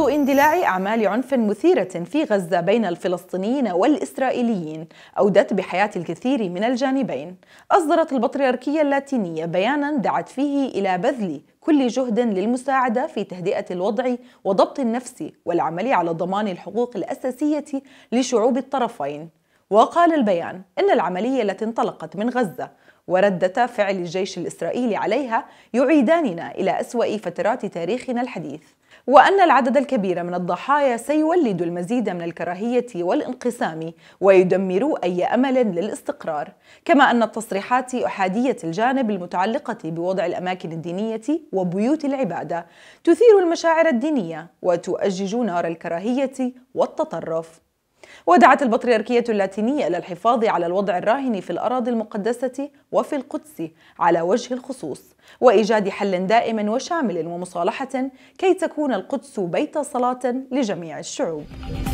ضوء اندلاع أعمال عنف مثيرة في غزة بين الفلسطينيين والإسرائيليين أودت بحياة الكثير من الجانبين أصدرت البطريركية اللاتينية بيانا دعت فيه إلى بذل كل جهد للمساعدة في تهدئة الوضع وضبط النفس والعمل على ضمان الحقوق الأساسية لشعوب الطرفين وقال البيان إن العملية التي انطلقت من غزة وردة فعل الجيش الإسرائيلي عليها يعيداننا إلى أسوأ فترات تاريخنا الحديث وأن العدد الكبير من الضحايا سيولد المزيد من الكراهية والانقسام ويدمر أي أمل للاستقرار كما أن التصريحات أحادية الجانب المتعلقة بوضع الأماكن الدينية وبيوت العبادة تثير المشاعر الدينية وتؤجج نار الكراهية والتطرف ودعت البطريركية اللاتينية إلى الحفاظ على الوضع الراهن في الأراضي المقدسة وفي القدس على وجه الخصوص وإيجاد حل دائم وشامل ومصالحة كي تكون القدس بيت صلاة لجميع الشعوب